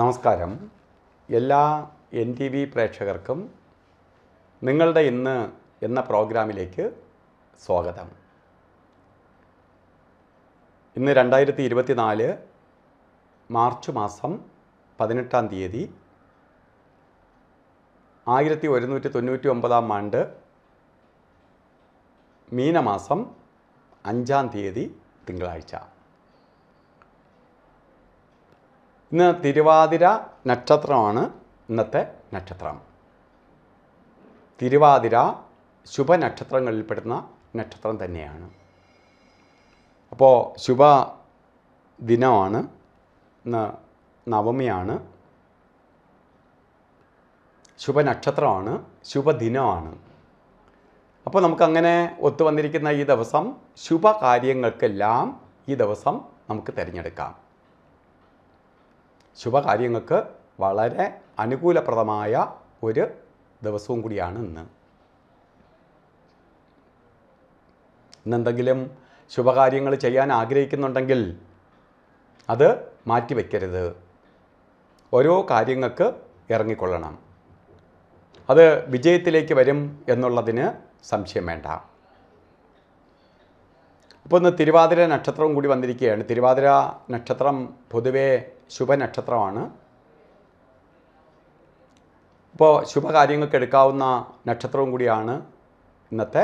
നമസ്കാരം എല്ലാ N T V പ്രേക്ഷകർക്കും നിങ്ങളുടെ ഇന്ന് എന്ന പ്രോഗ്രാമിലേക്ക് സ്വാഗതം ഇന്ന് രണ്ടായിരത്തി ഇരുപത്തിനാല് മാർച്ച് മാസം പതിനെട്ടാം തീയതി ആയിരത്തി ഒരുന്നൂറ്റി തൊണ്ണൂറ്റി ഒമ്പതാം ആണ്ട് മീനമാസം അഞ്ചാം തീയതി തിങ്കളാഴ്ച ഇന്ന് തിരുവാതിര നക്ഷത്രമാണ് ഇന്നത്തെ നക്ഷത്രം തിരുവാതിര ശുഭനക്ഷത്രങ്ങളിൽപ്പെടുന്ന നക്ഷത്രം തന്നെയാണ് അപ്പോൾ ശുഭ ദിനമാണ് ഇന്ന് നവമിയാണ് ശുഭനക്ഷത്രമാണ് ശുഭദിനമാണ് അപ്പോൾ നമുക്കങ്ങനെ ഒത്തുവന്നിരിക്കുന്ന ഈ ദിവസം ശുഭകാര്യങ്ങൾക്കെല്ലാം ഈ ദിവസം നമുക്ക് തിരഞ്ഞെടുക്കാം ശുഭകാര്യങ്ങൾക്ക് വളരെ അനുകൂലപ്രദമായ ഒരു ദിവസവും കൂടിയാണ് ഇന്ന് ഇന്നെന്തെങ്കിലും ശുഭകാര്യങ്ങൾ ചെയ്യാൻ ആഗ്രഹിക്കുന്നുണ്ടെങ്കിൽ അത് മാറ്റിവെക്കരുത് ഓരോ കാര്യങ്ങൾക്ക് ഇറങ്ങിക്കൊള്ളണം അത് വിജയത്തിലേക്ക് വരും എന്നുള്ളതിന് സംശയം വേണ്ട അപ്പോൾ ഇന്ന് തിരുവാതിര നക്ഷത്രവും കൂടി വന്നിരിക്കുകയാണ് തിരുവാതിര നക്ഷത്രം പൊതുവേ ശുഭനക്ഷത്രമാണ് അപ്പോൾ ശുഭകാര്യങ്ങൾക്ക് എടുക്കാവുന്ന നക്ഷത്രവും കൂടിയാണ് ഇന്നത്തെ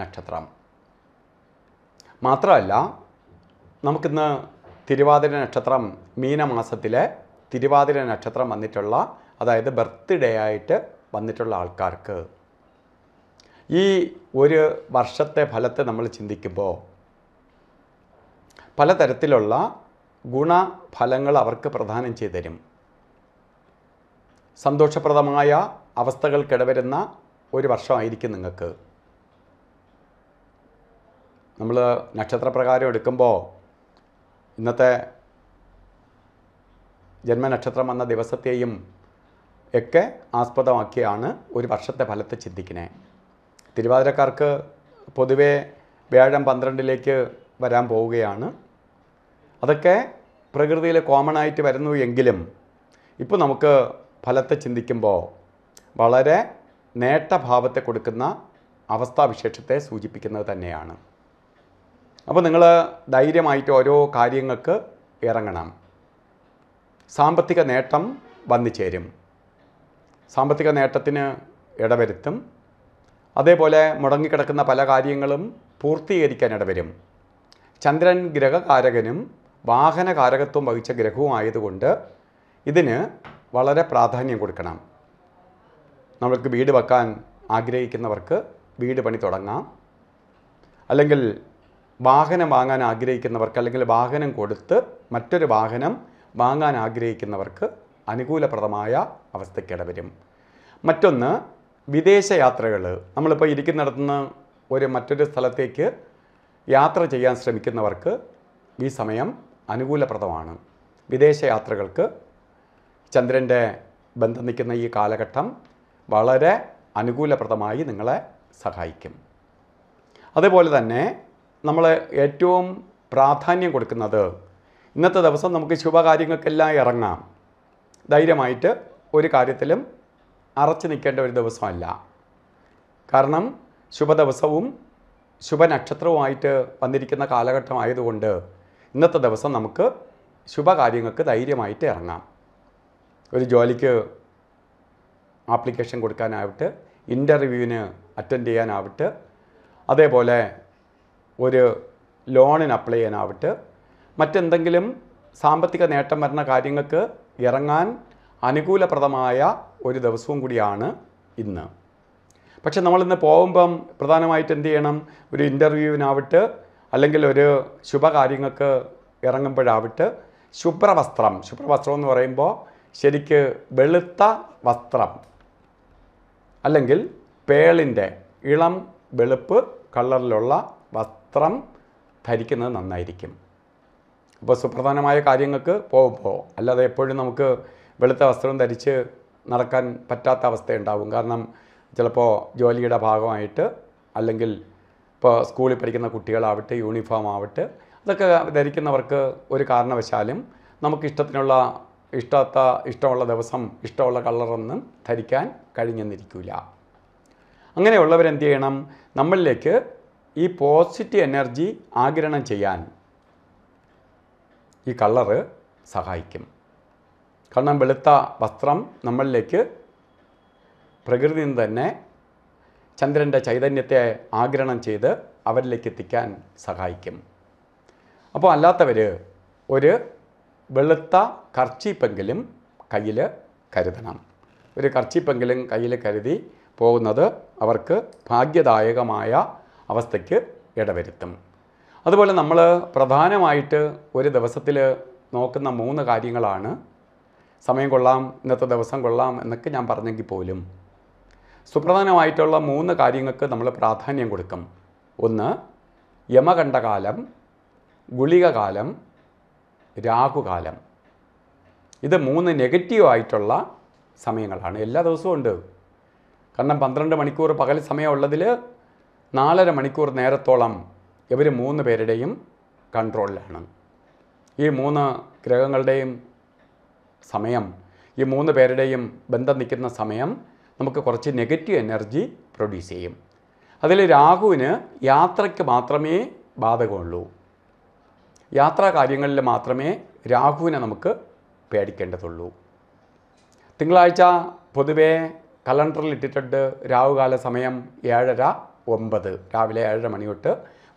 നക്ഷത്രം മാത്രമല്ല നമുക്കിന്ന് തിരുവാതിര നക്ഷത്രം മീനമാസത്തിലെ തിരുവാതിര നക്ഷത്രം വന്നിട്ടുള്ള അതായത് ബർത്ത്ഡേ ആയിട്ട് വന്നിട്ടുള്ള ആൾക്കാർക്ക് ഈ ഒരു വർഷത്തെ ഫലത്തെ നമ്മൾ ചിന്തിക്കുമ്പോൾ പലതരത്തിലുള്ള ഗുണഫലങ്ങൾ അവർക്ക് പ്രദാനം ചെയ്തു തരും സന്തോഷപ്രദമായ അവസ്ഥകൾക്കിടവരുന്ന ഒരു വർഷമായിരിക്കും നിങ്ങൾക്ക് നമ്മൾ നക്ഷത്രപ്രകാരം എടുക്കുമ്പോൾ ഇന്നത്തെ ജന്മനക്ഷത്രം വന്ന ദിവസത്തെയും ഒക്കെ ആസ്പദമാക്കിയാണ് ഒരു വർഷത്തെ ഫലത്തെ ചിന്തിക്കുന്നത് തിരുവാതിരക്കാർക്ക് പൊതുവേ വ്യാഴം പന്ത്രണ്ടിലേക്ക് വരാൻ പോവുകയാണ് അതൊക്കെ പ്രകൃതിയിൽ കോമൺ ആയിട്ട് വരുന്നു എങ്കിലും ഇപ്പോൾ നമുക്ക് ഫലത്തെ ചിന്തിക്കുമ്പോൾ വളരെ നേട്ടഭാവത്തെ കൊടുക്കുന്ന അവസ്ഥാവിശേഷത്തെ സൂചിപ്പിക്കുന്നത് തന്നെയാണ് അപ്പോൾ നിങ്ങൾ ധൈര്യമായിട്ട് ഓരോ കാര്യങ്ങൾക്ക് ഇറങ്ങണം സാമ്പത്തിക നേട്ടം വന്നു ചേരും സാമ്പത്തിക നേട്ടത്തിന് ഇടവരുത്തും അതേപോലെ മുടങ്ങിക്കിടക്കുന്ന പല കാര്യങ്ങളും പൂർത്തീകരിക്കാനിട വരും ചന്ദ്രൻ ഗ്രഹകാരകനും വാഹനകാരകത്വം വഹിച്ച ആയതുകൊണ്ട് ഇതിന് വളരെ പ്രാധാന്യം കൊടുക്കണം നമ്മൾക്ക് വീട് വെക്കാൻ ആഗ്രഹിക്കുന്നവർക്ക് വീട് പണി തുടങ്ങാം അല്ലെങ്കിൽ വാഹനം വാങ്ങാൻ ആഗ്രഹിക്കുന്നവർക്ക് അല്ലെങ്കിൽ വാഹനം കൊടുത്ത് മറ്റൊരു വാഹനം വാങ്ങാൻ ആഗ്രഹിക്കുന്നവർക്ക് അനുകൂലപ്രദമായ അവസ്ഥയ്ക്കിടവരും മറ്റൊന്ന് വിദേശ യാത്രകൾ നമ്മളിപ്പോൾ ഇരിക്കുന്നിടത്തുനിന്ന് ഒരു മറ്റൊരു സ്ഥലത്തേക്ക് യാത്ര ചെയ്യാൻ ശ്രമിക്കുന്നവർക്ക് ഈ സമയം അനുകൂലപ്രദമാണ് വിദേശ യാത്രകൾക്ക് ചന്ദ്രൻ്റെ ബന്ധം നിൽക്കുന്ന ഈ കാലഘട്ടം വളരെ അനുകൂലപ്രദമായി നിങ്ങളെ സഹായിക്കും അതുപോലെ തന്നെ നമ്മൾ ഏറ്റവും പ്രാധാന്യം കൊടുക്കുന്നത് ഇന്നത്തെ ദിവസം നമുക്ക് ശുഭകാര്യങ്ങൾക്കെല്ലാം ഇറങ്ങാം ധൈര്യമായിട്ട് ഒരു കാര്യത്തിലും അറച്ചു നിൽക്കേണ്ട ഒരു ദിവസമല്ല കാരണം ശുഭദിവസവും ശുഭനക്ഷത്രവുമായിട്ട് വന്നിരിക്കുന്ന കാലഘട്ടമായതുകൊണ്ട് ഇന്നത്തെ ദിവസം നമുക്ക് ശുഭകാര്യങ്ങൾക്ക് ധൈര്യമായിട്ട് ഇറങ്ങാം ഒരു ജോലിക്ക് ആപ്ലിക്കേഷൻ കൊടുക്കാനാവട്ട് ഇൻ്റർവ്യൂവിന് അറ്റൻഡ് ചെയ്യാനാവട്ട് അതേപോലെ ഒരു ലോണിന് അപ്ലൈ ചെയ്യാനാവട്ട് മറ്റെന്തെങ്കിലും സാമ്പത്തിക നേട്ടം വരുന്ന കാര്യങ്ങൾക്ക് ഇറങ്ങാൻ അനുകൂലപ്രദമായ ഒരു ദിവസവും കൂടിയാണ് ഇന്ന് പക്ഷെ നമ്മളിന്ന് പോകുമ്പം പ്രധാനമായിട്ട് എന്ത് ചെയ്യണം ഒരു ഇൻ്റർവ്യൂവിനാവട്ട് അല്ലെങ്കിൽ ഒരു ശുഭകാര്യങ്ങൾക്ക് ഇറങ്ങുമ്പോഴാവട്ട് ശുഭ്രവസ്ത്രം ശുഭ്രവസ്ത്രം എന്ന് പറയുമ്പോൾ ശരിക്ക് വെളുത്ത വസ്ത്രം അല്ലെങ്കിൽ പേളിൻ്റെ ഇളം വെളുപ്പ് കളറിലുള്ള വസ്ത്രം ധരിക്കുന്നത് നന്നായിരിക്കും അപ്പോൾ സുപ്രധാനമായ കാര്യങ്ങൾക്ക് പോകുമ്പോൾ അല്ലാതെ എപ്പോഴും നമുക്ക് വെളുത്ത വസ്ത്രം ധരിച്ച് നടക്കാൻ പറ്റാത്ത അവസ്ഥയുണ്ടാകും കാരണം ചിലപ്പോൾ ജോലിയുടെ ഭാഗമായിട്ട് അല്ലെങ്കിൽ ഇപ്പോൾ സ്കൂളിൽ പഠിക്കുന്ന കുട്ടികളാവട്ടെ യൂണിഫോം ആവട്ടെ അതൊക്കെ ധരിക്കുന്നവർക്ക് ഒരു കാരണവശാലും നമുക്ക് ഇഷ്ടത്തിനുള്ള ഇഷ്ടത്ത ഇഷ്ടമുള്ള ദിവസം ഇഷ്ടമുള്ള കളറൊന്നും ധരിക്കാൻ കഴിഞ്ഞെന്നിരിക്കില്ല അങ്ങനെയുള്ളവരെന്ത് ചെയ്യണം നമ്മളിലേക്ക് ഈ പോസിറ്റീവ് എനർജി ആഗിരണം ചെയ്യാൻ ഈ കളറ് സഹായിക്കും കാരണം വെളുത്ത വസ്ത്രം നമ്മളിലേക്ക് പ്രകൃതി നിന്ന് തന്നെ ചന്ദ്രൻ്റെ ചൈതന്യത്തെ ആഗ്രഹണം ചെയ്ത് അവരിലേക്ക് എത്തിക്കാൻ സഹായിക്കും അപ്പോൾ അല്ലാത്തവർ ഒരു വെളുത്ത കർച്ചീപ്പെങ്കിലും കയ്യിൽ കരുതണം ഒരു കർച്ചീപ്പെങ്കിലും കയ്യിൽ കരുതി പോകുന്നത് അവർക്ക് ഭാഗ്യദായകമായ അവസ്ഥയ്ക്ക് ഇടവരുത്തും അതുപോലെ നമ്മൾ പ്രധാനമായിട്ട് ഒരു ദിവസത്തിൽ നോക്കുന്ന മൂന്ന് കാര്യങ്ങളാണ് സമയം കൊള്ളാം ഇന്നത്തെ ദിവസം കൊള്ളാം എന്നൊക്കെ ഞാൻ പറഞ്ഞെങ്കിൽ പോലും സുപ്രധാനമായിട്ടുള്ള മൂന്ന് കാര്യങ്ങൾക്ക് നമ്മൾ പ്രാധാന്യം കൊടുക്കും ഒന്ന് യമകണ്ഠകാലം ഗുളികകാലം രാഹുകാലം ഇത് മൂന്ന് നെഗറ്റീവായിട്ടുള്ള സമയങ്ങളാണ് എല്ലാ ദിവസവും ഉണ്ട് കാരണം പന്ത്രണ്ട് മണിക്കൂർ പകൽ സമയമുള്ളതിൽ നാലര മണിക്കൂർ നേരത്തോളം ഇവർ മൂന്ന് പേരുടെയും കൺട്രോളിലാണ് ഈ മൂന്ന് ഗ്രഹങ്ങളുടെയും സമയം ഈ മൂന്ന് പേരുടെയും ബന്ധം നിൽക്കുന്ന സമയം നമുക്ക് കുറച്ച് നെഗറ്റീവ് എനർജി പ്രൊഡ്യൂസ് ചെയ്യും അതിൽ രാഹുവിന് യാത്രയ്ക്ക് മാത്രമേ ബാധകമുള്ളൂ യാത്രാ കാര്യങ്ങളിൽ മാത്രമേ രാഹുവിനെ നമുക്ക് പേടിക്കേണ്ടതുള്ളൂ തിങ്കളാഴ്ച പൊതുവേ കലണ്ടറിൽ ഇട്ടിട്ടുണ്ട് രാഹുകാല സമയം ഏഴര ഒമ്പത് രാവിലെ ഏഴര മണി തൊട്ട്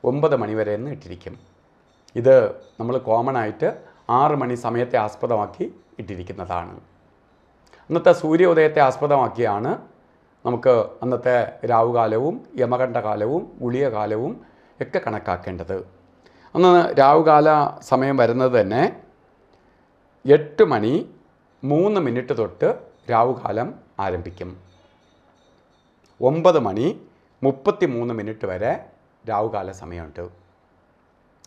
ഒമ്പത് മണി വരെ എന്ന് ഇട്ടിരിക്കും ഇത് നമ്മൾ കോമൺ ആയിട്ട് ആറ് മണി സമയത്തെ ആസ്പദമാക്കി ഇട്ടിരിക്കുന്നതാണ് അന്നത്തെ സൂര്യോദയത്തെ ആസ്പദമാക്കിയാണ് നമുക്ക് അന്നത്തെ രാവുകാലവും യമകണ്ഠകാലവും ഗുളികകാലവും ഒക്കെ കണക്കാക്കേണ്ടത് അന്ന് രാവുകാല സമയം വരുന്നത് തന്നെ എട്ട് മണി മൂന്ന് മിനിറ്റ് തൊട്ട് രാവുകാലം ആരംഭിക്കും ഒമ്പത് മണി മുപ്പത്തി മൂന്ന് മിനിറ്റ് വരെ രാവുകാല സമയമുണ്ട്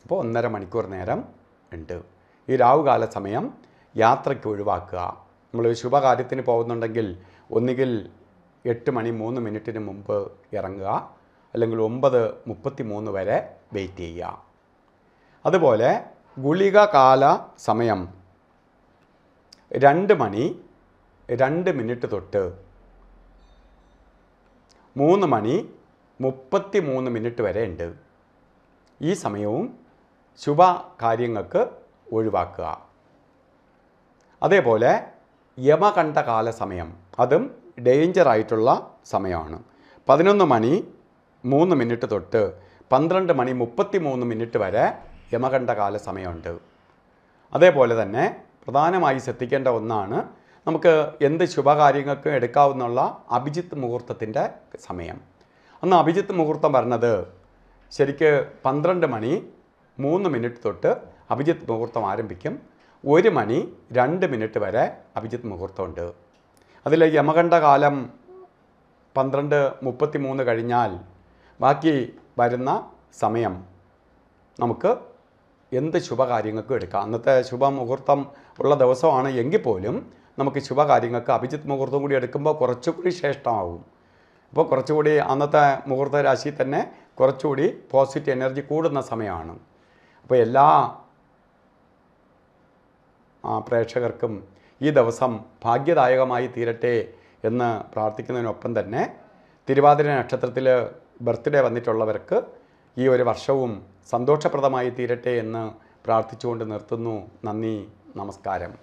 അപ്പോൾ ഒന്നര മണിക്കൂർ നേരം ഉണ്ട് ഈ രാവുകാല സമയം യാത്രയ്ക്ക് ഒഴിവാക്കുക നമ്മൾ ശുഭകാര്യത്തിന് പോകുന്നുണ്ടെങ്കിൽ ഒന്നുകിൽ എട്ട് മണി മൂന്ന് മിനിറ്റിന് മുമ്പ് ഇറങ്ങുക അല്ലെങ്കിൽ ഒമ്പത് മുപ്പത്തി മൂന്ന് വരെ വെയിറ്റ് ചെയ്യുക അതുപോലെ ഗുളിക കാല സമയം രണ്ട് മണി രണ്ട് മിനിറ്റ് തൊട്ട് മൂന്ന് മണി മുപ്പത്തി മൂന്ന് മിനിറ്റ് വരെ ഉണ്ട് ഈ സമയവും ശുഭ കാര്യങ്ങൾക്ക് ഒഴിവാക്കുക അതേപോലെ യമകണ്ഠ കാല സമയം അതും ഡേഞ്ചർ ആയിട്ടുള്ള സമയമാണ് പതിനൊന്ന് മണി മൂന്ന് മിനിറ്റ് തൊട്ട് പന്ത്രണ്ട് മണി മുപ്പത്തി മൂന്ന് മിനിറ്റ് വരെ യമകണ്ഠ കാല സമയമുണ്ട് അതേപോലെ തന്നെ പ്രധാനമായി ശ്രദ്ധിക്കേണ്ട ഒന്നാണ് നമുക്ക് എന്ത് ശുഭകാര്യങ്ങൾക്കും എടുക്കാവുന്ന അഭിജിത്ത് മുഹൂർത്തത്തിൻ്റെ സമയം അന്ന് അഭിജിത്ത് മുഹൂർത്തം പറഞ്ഞത് ശരിക്ക് പന്ത്രണ്ട് മണി മൂന്ന് മിനിറ്റ് തൊട്ട് അഭിജിത്ത് മുഹൂർത്തം ആരംഭിക്കും ഒരു മണി രണ്ട് മിനിറ്റ് വരെ അഭിജിത്ത് മുഹൂർത്തമുണ്ട് അതിൽ യമകണ്ഠകാലം കാലം പന്ത്രണ്ട് മുപ്പത്തി മൂന്ന് കഴിഞ്ഞാൽ ബാക്കി വരുന്ന സമയം നമുക്ക് എന്ത് ശുഭകാര്യങ്ങൾക്കും എടുക്കാം അന്നത്തെ ശുഭമുഹൂർത്തം ഉള്ള ദിവസമാണ് എങ്കിൽ പോലും നമുക്ക് ശുഭകാര്യങ്ങൾക്ക് അഭിജിത്ത് മുഹൂർത്തം കൂടി എടുക്കുമ്പോൾ കുറച്ചുകൂടി ശ്രേഷ്ഠമാകും അപ്പോൾ കുറച്ചുകൂടി അന്നത്തെ മുഹൂർത്ത രാശി തന്നെ കുറച്ചുകൂടി പോസിറ്റീവ് എനർജി കൂടുന്ന സമയമാണ് അപ്പോൾ എല്ലാ പ്രേക്ഷകർക്കും ഈ ദിവസം ഭാഗ്യദായകമായി തീരട്ടെ എന്ന് പ്രാർത്ഥിക്കുന്നതിനൊപ്പം തന്നെ തിരുവാതിര നക്ഷത്രത്തിൽ ബർത്ത്ഡേ വന്നിട്ടുള്ളവർക്ക് ഈ ഒരു വർഷവും സന്തോഷപ്രദമായി തീരട്ടെ എന്ന് പ്രാർത്ഥിച്ചുകൊണ്ട് നിർത്തുന്നു നന്ദി നമസ്കാരം